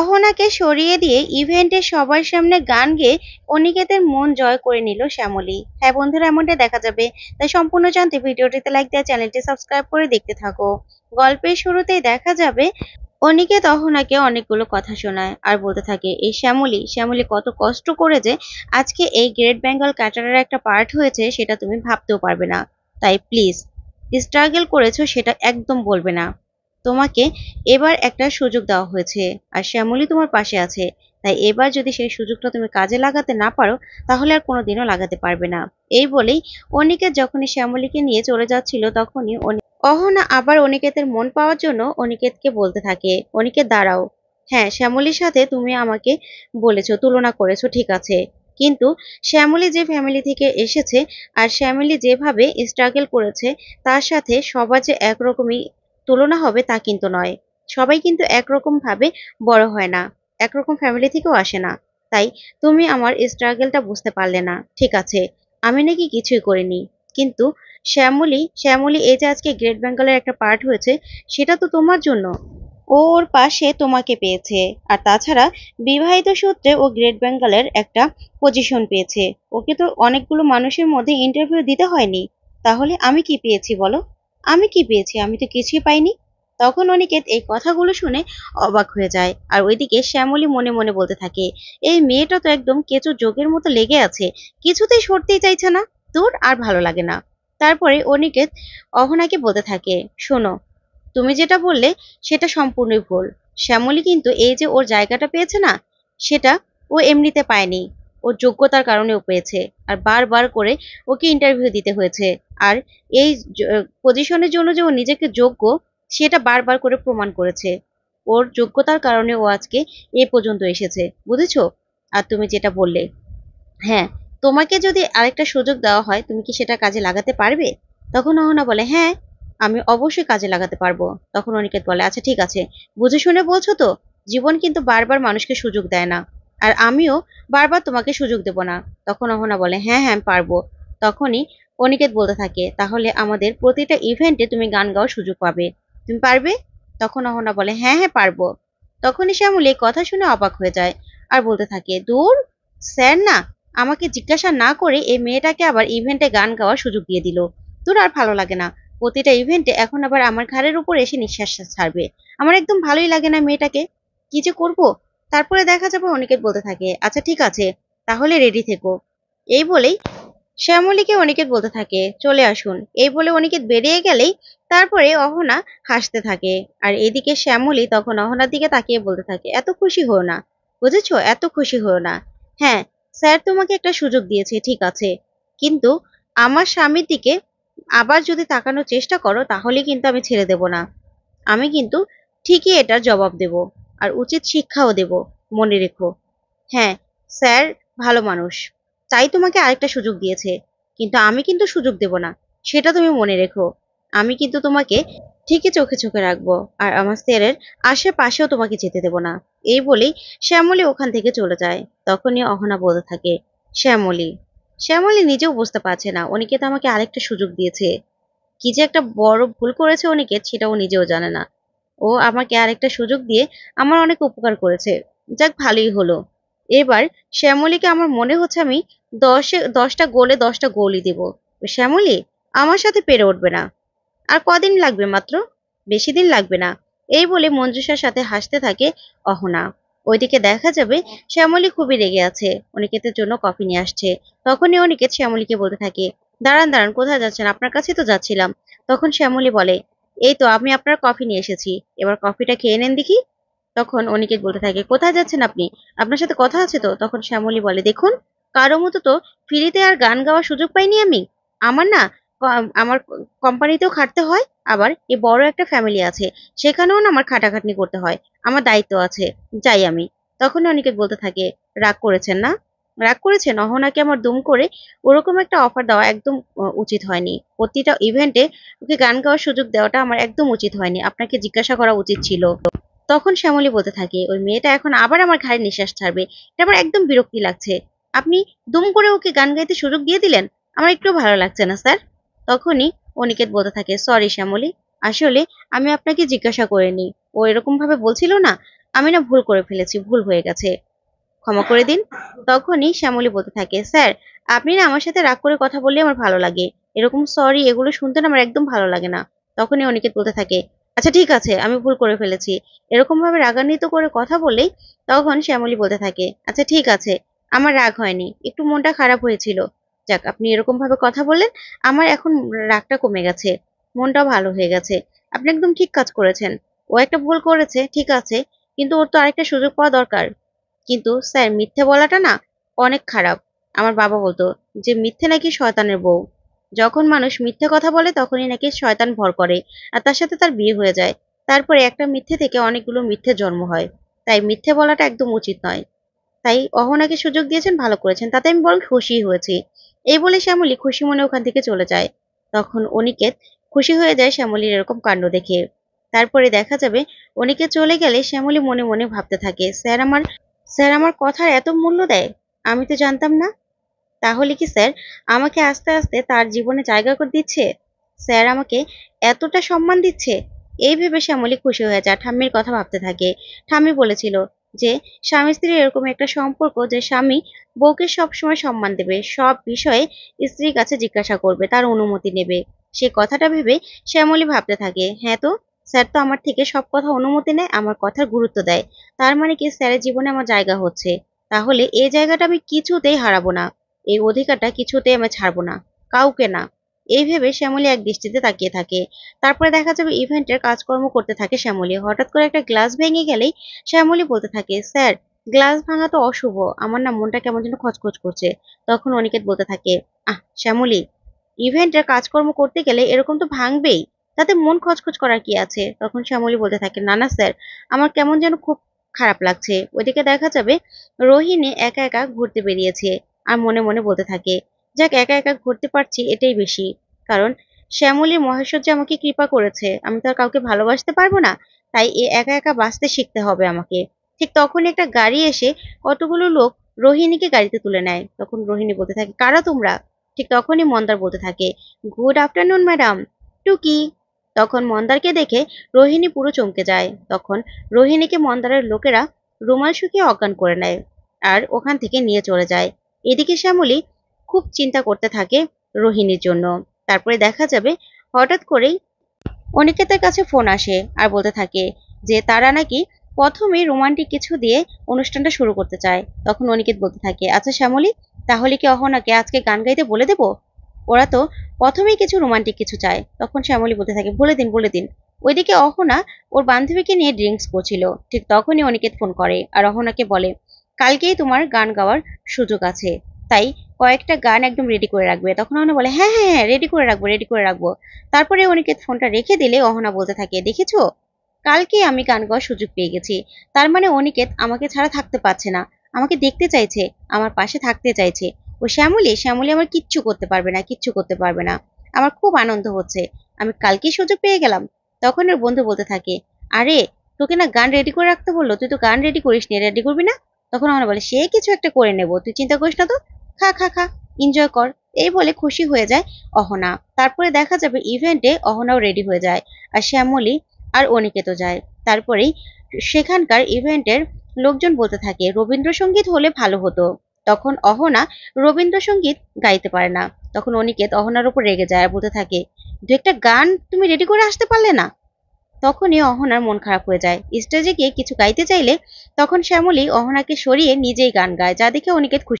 অহনাকে সরিয়ে দিয়ে ইভেন্টে সবার সামনে গান গেয়ে অনিকেতের মন জয় করে নিল শ্যামলী হ্যাঁ বন্ধুরা এমনটা দেখা যাবে তাই সম্পূর্ণ জানতে ভিডিওটিতে লাইক দেওয়া চ্যানেলটি সাবস্ক্রাইব করে দেখতে থাকো গল্পের শুরুতেই দেখা যাবে অনিকেত অহনাকে অনেকগুলো কথা শোনায় আর বলতে থাকে এই শ্যামলী শ্যামলী কত কষ্ট করে যে আজকে এই গ্রেট বেঙ্গল ক্যাটারের একটা পার্ট হয়েছে সেটা তুমি ভাবতেও পারবে না তাই প্লিজ স্ট্রাগল করেছো সেটা একদম বলবে না তোমাকে এবার একটা সুযোগ দেওয়া হয়েছে আর শ্যামলী তোমার পাশে আছে তাই এবার যদি সেই সুযোগটা তুমি কাজে লাগাতে না পারো তাহলে আর কোনোদিনও লাগাতে পারবে না এই বলেই অনিকেত যখনই শ্যামলীকে নিয়ে চলে যাচ্ছিল তখনই অহনা আবার অনিকেতের মন পাওয়ার জন্য অনিকেতকে বলতে থাকে অনিকেত দাঁড়াও হ্যাঁ শ্যামলীর সাথে তুমি আমাকে বলেছো তুলনা করেছো ঠিক আছে কিন্তু শ্যামলী যে ফ্যামিলি থেকে এসেছে আর শ্যামলি যেভাবে স্ট্রাগল করেছে তার সাথে সবার যে একরকমই তুলনা হবে তা কিন্তু নয় সবাই কিন্তু একরকমভাবে বড় হয় না একরকম ফ্যামিলি থেকেও আসে না তাই তুমি আমার স্ট্রাগেলটা বুঝতে পারলে না ঠিক আছে আমি নাকি কিছুই করিনি কিন্তু শ্যামলি শ্যামলি এই যে আজকে গ্রেট বেঙ্গলের একটা পার্ট হয়েছে সেটা তো তোমার জন্য ওর পাশে তোমাকে পেয়েছে আর তাছাড়া বিবাহিত সূত্রে ও গ্রেট বেঙ্গলের একটা পজিশন পেয়েছে ওকে তো অনেকগুলো মানুষের মধ্যে ইন্টারভিউ দিতে হয়নি তাহলে আমি কি পেয়েছি বলো আমি কি পেয়েছি আমি তো কিছুই পাইনি তখন অনিকেত এই কথাগুলো শুনে অবাক হয়ে যায় আর ওইদিকে শ্যামলী মনে মনে বলতে থাকে এই মেয়েটা তো একদম কেঁচো যোগের মতো লেগে আছে কিছুতেই সরতেই চাইছে না তোর আর ভালো লাগে না তারপরে অনিকেত অহনাকে বলতে থাকে শোনো তুমি যেটা বললে সেটা সম্পূর্ণই ভুল শ্যামলী কিন্তু এই যে ওর জায়গাটা পেয়েছে না সেটা ও এমনিতে পায়নি ওর যোগ্যতার কারণে ও পেয়েছে আর বারবার করে ওকে ইন্টারভিউ দিতে হয়েছে আর এই পজিশনের জন্য যে ও নিজেকে যোগ্য সেটা বারবার করে প্রমাণ করেছে ওর যোগ্যতার কারণে ও আজকে এ পর্যন্ত এসেছে বুঝেছো আর তুমি যেটা বললে হ্যাঁ তোমাকে যদি আরেকটা সুযোগ দেওয়া হয় তুমি কি সেটা কাজে লাগাতে পারবে তখন অহনা বলে হ্যাঁ আমি অবশ্যই কাজে লাগাতে পারবো তখন অনিকেত বলে আচ্ছা ঠিক আছে বুঝে শুনে বলছো তো জীবন কিন্তু বারবার মানুষকে সুযোগ দেয় না আর আমিও বারবার তোমাকে সুযোগ দেব না তখন অহনা বলে হ্যাঁ হ্যাঁ পারবো তখনই অনিকেত বলতে থাকে তাহলে আমাদের প্রতিটা ইভেন্টে তুমি গান গাওয়ার সুযোগ পাবে তুমি পারবে তখন অহনা বলে হ্যাঁ হ্যাঁ পারবো তখনই এই কথা শুনে অবাক হয়ে যায় আর বলতে থাকে দূর স্যার না আমাকে জিজ্ঞাসা না করে এই মেয়েটাকে আবার ইভেন্টে গান গাওয়ার সুযোগ দিয়ে দিল তোর আর ভালো লাগে না প্রতিটা ইভেন্টে এখন আবার আমার ঘাড়ের উপর এসে নিঃশ্বাস ছাড়বে আমার একদম ভালোই লাগে না মেয়েটাকে কি যে করবো তারপরে দেখা যাবে অনেকে বলতে থাকে আচ্ছা ঠিক আছে তাহলে রেডি থেকো এই বলেই শ্যামলীকে অনিকেত বলতে থাকে চলে আসুন এই বলে অনিকেত বেরিয়ে গেলেই তারপরে অহনা হাসতে থাকে আর এদিকে শ্যামলী তখন অহনার দিকে তাকিয়ে বলতে থাকে এত খুশি হও না বুঝেছ এত খুশি হও না হ্যাঁ স্যার তোমাকে একটা সুযোগ দিয়েছে ঠিক আছে কিন্তু আমার স্বামীর দিকে আবার যদি তাকানোর চেষ্টা করো তাহলে কিন্তু আমি ছেড়ে দেব না আমি কিন্তু ঠিকই এটার জবাব দেব আর উচিত শিক্ষাও দেব মনে রেখো হ্যাঁ স্যার ভালো মানুষ তাই তোমাকে আরেকটা সুযোগ দিয়েছে কিন্তু আমি কিন্তু সুযোগ দেব না সেটা তুমি মনে রেখো আমি কিন্তু তোমাকে ঠিকই চোখে চোখে রাখবো আর আমার স্যারের আশেপাশেও তোমাকে যেতে দেব না এই বলেই শ্যামলী ওখান থেকে চলে যায় তখনই অহনা বলতে থাকে শ্যামলী শ্যামলী নিজেও বুঝতে পারছে না অনিকেত আমাকে আরেকটা সুযোগ দিয়েছে কি যে একটা বড় ভুল করেছে অনিকেত সেটা ও নিজেও জানে না ও আমাকে আরেকটা সুযোগ দিয়ে আমার অনেক উপকার করেছে যাক ভালোই হলো এবার শ্যামলীকে আমার মনে হচ্ছে আমি দশে দশটা গোলে দশটা গোলই দেব শ্যামলী আমার সাথে পেরে উঠবে না আর কদিন লাগবে মাত্র বেশি দিন লাগবে না এই বলে মঞ্জুষার সাথে হাসতে থাকে অহনা ওইদিকে দেখা যাবে শ্যামলী খুবই রেগে আছে অনিকেতের জন্য কফি নিয়ে আসছে তখনই অনিকেত শ্যামলীকে বলতে থাকে দাঁড়ান দাঁড়ান কোথায় যাচ্ছেন আপনার কাছে তো যাচ্ছিলাম তখন শ্যামলী বলে এই তো আমি আপনার কফি নিয়ে এসেছি এবার কফিটা খেয়ে নেন দেখি তখন অনিকেত বলতে থাকে কোথায় যাচ্ছেন আপনি আপনার সাথে কথা আছে তো তখন শ্যামলী বলে দেখুন কারো মতো তো ফ্রিতে আর গান গাওয়ার সুযোগ পাইনি আমি আমার না আমার কোম্পানিতেও খাটতে হয় আবার এ বড় একটা ফ্যামিলি আছে সেখানেও না আমার খাটাখাটনি করতে হয় আমার দায়িত্ব আছে যাই আমি তখন অনিকেত বলতে থাকে রাগ করেছেন না রাগ করেছেন অহনাকে আমার দুম করে ওরকম একটা অফার দেওয়া একদম উচিত হয়নি প্রতিটা ইভেন্টে ওকে গান গাওয়ার সুযোগ দেওয়াটা আমার একদম উচিত হয়নি আপনাকে জিজ্ঞাসা করা উচিত ছিল তখন শ্যামলী বলতে থাকে ওই মেয়েটা এখন আবার আমার ঘাড়ে নিঃশ্বাস ছাড়বে এটা আমার একদম বিরক্তি লাগছে আপনি দুম করে ওকে গান গাইতে সুযোগ দিয়ে দিলেন আমার একটু ভালো লাগছে না স্যার তখনই অনিকেত বলতে থাকে সরি শ্যামলী আসলে আমি আপনাকে জিজ্ঞাসা করিনি ও এরকমভাবে বলছিল না আমি না ভুল করে ফেলেছি ভুল হয়ে গেছে ক্ষমা করে দিন তখনই শ্যামলী বলতে থাকে স্যার আপনি না আমার সাথে রাগ করে কথা বললে আমার ভালো লাগে এরকম সরি এগুলো শুনতে না আমার একদম ভালো লাগে না তখনই অনিকেত বলতে থাকে আচ্ছা ঠিক আছে আমি ভুল করে ফেলেছি এরকমভাবে রাগান্বিত করে কথা বলেই তখন শ্যামলী বলতে থাকে আচ্ছা ঠিক আছে আমার রাগ হয়নি একটু মনটা খারাপ হয়েছিল যাক আপনি এরকমভাবে কথা বলেন আমার এখন রাগটা কমে গেছে মনটাও ভালো হয়ে গেছে আপনি একদম ঠিক কাজ করেছেন ও একটা ভুল করেছে ঠিক আছে কিন্তু ওর তো আরেকটা সুযোগ পাওয়া দরকার কিন্তু স্যার মিথ্যে বলাটা না অনেক খারাপ আমার বাবা বলতো যে মিথ্যে নাকি শয়তানের বউ যখন মানুষ মিথ্যে কথা বলে তখনই নাকি শয়তান ভর করে আর তার সাথে তার বিয়ে হয়ে যায় তারপরে একটা মিথ্যে থেকে অনেকগুলো মিথ্যে জন্ম হয় তাই মিথ্যে বলাটা একদম উচিত নয় তাই অহনাকে সুযোগ দিয়েছেন ভালো করেছেন তাতে আমি বরং খুশি হয়েছি এই বলে শ্যামলী খুশি মনে ওখান থেকে চলে যায় তখন অনিকেত খুশি হয়ে যায় শ্যামলীর এরকম কাণ্ড দেখে তারপরে দেখা যাবে অনিকে চলে গেলে শ্যামলী মনে মনে ভাবতে থাকে স্যার আমার স্যার আমার কথার এত মূল্য দেয় আমি তো জানতাম না তাহলে কি স্যার আমাকে আস্তে আস্তে তার জীবনে জায়গা করে দিচ্ছে স্যার আমাকে এতটা সম্মান দিচ্ছে এই ভেবে শ্যামলী খুশি হয়ে যায় ঠাম্মির কথা ভাবতে থাকে ঠাম্মি বলেছিল যে স্বামী স্ত্রীর এরকম একটা সম্পর্ক যে স্বামী বউকে সবসময় সম্মান দেবে সব বিষয়ে স্ত্রীর কাছে জিজ্ঞাসা করবে তার অনুমতি নেবে সে কথাটা ভেবে শ্যামলী ভাবতে থাকে হ্যাঁ তো স্যার তো আমার থেকে সব কথা অনুমতি নেয় আমার কথার গুরুত্ব দেয় তার মানে কি স্যারের জীবনে আমার জায়গা হচ্ছে তাহলে এই জায়গাটা আমি কিছুতেই হারাবো না এই অধিকারটা কিছুতেই আমি ছাড়বো না কাউকে না এই ভেবে শ্যামলী এক দৃষ্টিতে তাকিয়ে থাকে তারপরে দেখা যাবে ইভেন্টের কাজকর্ম করতে থাকে শ্যামলী হঠাৎ করে একটা গ্লাস ভেঙে গেলেই শ্যামলী বলতে থাকে স্যার গ্লাস ভাঙা তো অশুভ আমার না মনটা কেমন যেন খচখচ করছে তখন অনিকেত বলতে থাকে আহ শ্যামলী ইভেন্টের কাজকর্ম করতে গেলে এরকম তো ভাঙবেই তাতে মন খচখচ করার কি আছে তখন শ্যামলী বলতে থাকে না না স্যার আমার কেমন যেন খুব খারাপ লাগছে ওইদিকে দেখা যাবে রোহিণী একা একা ঘুরতে বেরিয়েছে আর মনে মনে বলতে থাকে যাক একা একা ঘুরতে পারছি এটাই বেশি কারণ শ্যামলী মহেশ্বর যে আমাকে কৃপা করেছে আমি তার কাউকে ভালোবাসতে পারবো না তাই এ একা একা বাঁচতে শিখতে হবে আমাকে ঠিক তখন একটা গাড়ি এসে কতগুলো লোক রোহিণীকে গাড়িতে তুলে নেয় তখন রোহিণী বলতে থাকে কারা তোমরা ঠিক তখনই মন্দার বলতে থাকে গুড আফটারনুন ম্যাডাম টুকি তখন মন্দারকে দেখে রোহিণী পুরো চমকে যায় তখন রোহিণীকে মন্দারের লোকেরা রুমাল শুকিয়ে অজ্ঞান করে নেয় আর ওখান থেকে নিয়ে চলে যায় এদিকে শ্যামলী খুব চিন্তা করতে থাকে রোহিণীর জন্য তারপরে দেখা যাবে হঠাৎ করেই অনিকেতের কাছে ফোন আসে আর বলতে থাকে যে তারা নাকি প্রথমে রোমান্টিক কিছু দিয়ে অনুষ্ঠানটা শুরু করতে চায় তখন অনিকেত বলতে থাকে আচ্ছা শ্যামলী তাহলে কি অহনাকে আজকে গান গাইতে বলে দেব ওরা তো প্রথমেই কিছু রোমান্টিক কিছু চায় তখন শ্যামলী বলতে থাকে বলে দিন বলে দিন ওইদিকে অহনা ওর বান্ধবীকে নিয়ে ড্রিঙ্কস করছিল ঠিক তখনই অনিকেত ফোন করে আর অহনাকে বলে কালকেই তোমার গান গাওয়ার সুযোগ আছে তাই কয়েকটা গান একদম রেডি করে রাখবে তখন অহনা বলে হ্যাঁ হ্যাঁ হ্যাঁ রেডি করে রাখবো রেডি করে রাখবো তারপরে অনিকেত ফোনটা রেখে দিলে অহনা বলতে থাকে দেখেছো কালকে আমি গান গাওয়ার সুযোগ পেয়ে গেছি তার মানে অনিকেত আমাকে ছাড়া থাকতে পারছে না আমাকে দেখতে চাইছে আমার পাশে থাকতে চাইছে ও শ্যামলি শ্যামলি আমার কিচ্ছু করতে পারবে না কিচ্ছু করতে পারবে না আমার খুব আনন্দ হচ্ছে আমি কালকে সুযোগ পেয়ে গেলাম তখন ওর বন্ধু বলতে থাকে আরে তোকে না গান রেডি করে রাখতে বললো তুই তো গান রেডি করিস নি রেডি করবি না তখন আমরা বলে সে কিছু একটা করে নেব তুই চিন্তা করিস না তো খা খা খা এনজয় কর এই বলে খুশি হয়ে যায় অহনা তারপরে দেখা যাবে ইভেন্টে অহনাও রেডি হয়ে যায় আর শ্যামলি আর অনিকেতও যায় তারপরেই সেখানকার ইভেন্টের লোকজন বলতে থাকে রবীন্দ্রসঙ্গীত হলে ভালো হতো তখন অহনা রবীন্দ্রসঙ্গীত গাইতে পারে না তখন অনিকেত অহনার উপর রেগে যায় আর বলতে থাকে দু একটা গান তুমি রেডি করে আসতে পারলে না তখনই অহনার মন খারাপ হয়ে যায় স্টেজে গিয়ে কিছু গাইতে চাইলে তখন শ্যামলী অহনাকে সরিয়ে নিজেই গান গায় যা দেখে অনিকেত খুশি